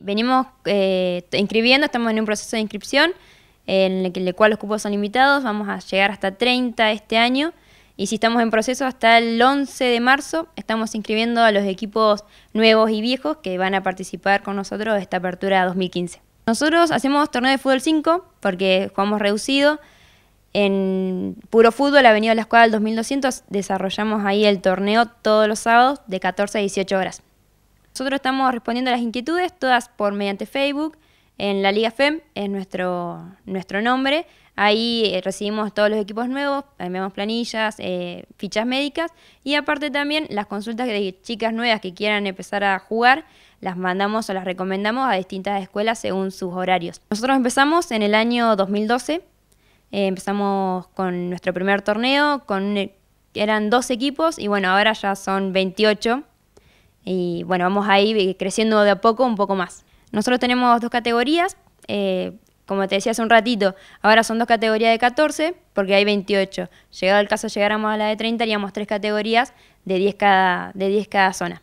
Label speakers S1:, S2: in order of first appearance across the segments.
S1: Venimos eh, inscribiendo, estamos en un proceso de inscripción en el, el cual los cupos son limitados, vamos a llegar hasta 30 este año y si estamos en proceso hasta el 11 de marzo estamos inscribiendo a los equipos nuevos y viejos que van a participar con nosotros de esta apertura 2015. Nosotros hacemos torneo de fútbol 5 porque jugamos reducido. En puro fútbol, Avenida de la escuela del 2200, desarrollamos ahí el torneo todos los sábados de 14 a 18 horas. Nosotros estamos respondiendo a las inquietudes, todas por mediante Facebook, en la Liga FEM, es nuestro, nuestro nombre. Ahí eh, recibimos todos los equipos nuevos, enviamos eh, planillas, eh, fichas médicas y aparte también las consultas de chicas nuevas que quieran empezar a jugar, las mandamos o las recomendamos a distintas escuelas según sus horarios. Nosotros empezamos en el año 2012, empezamos con nuestro primer torneo, con eran dos equipos y bueno, ahora ya son 28 y bueno, vamos ahí creciendo de a poco un poco más. Nosotros tenemos dos categorías, eh, como te decía hace un ratito, ahora son dos categorías de 14 porque hay 28. Llegado el caso llegáramos a la de 30, haríamos tres categorías de 10 cada, de 10 cada zona.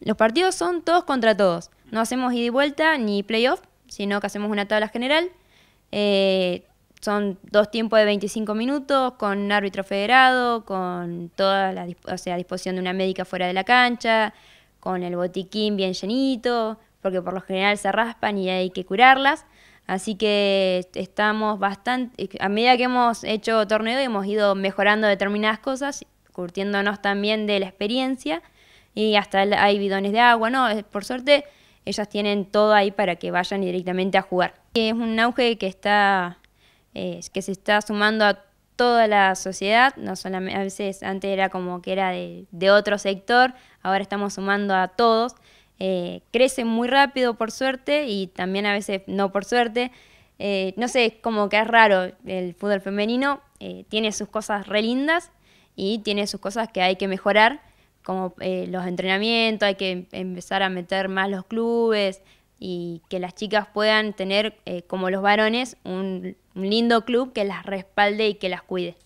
S1: Los partidos son todos contra todos. No hacemos ida y vuelta ni playoff, sino que hacemos una tabla general. Eh, son dos tiempos de 25 minutos, con árbitro federado, con toda la o sea, disposición de una médica fuera de la cancha, con el botiquín bien llenito, porque por lo general se raspan y hay que curarlas. Así que estamos bastante, eh, a medida que hemos hecho torneo hemos ido mejorando determinadas cosas, curtiéndonos también de la experiencia y hasta hay bidones de agua, ¿no? Por suerte ellas tienen todo ahí para que vayan directamente a jugar. Es un auge que está, eh, que se está sumando a toda la sociedad, no solamente, a veces antes era como que era de, otro sector, ahora estamos sumando a todos. Eh, crece muy rápido por suerte y también a veces no por suerte. Eh, no sé, como que es raro el fútbol femenino, eh, tiene sus cosas re lindas y tiene sus cosas que hay que mejorar, como los entrenamientos, hay que em-, empezar a meter más los clubes, y que las chicas puedan tener, eh, como los varones, un lindo club que las respalde y que las cuide.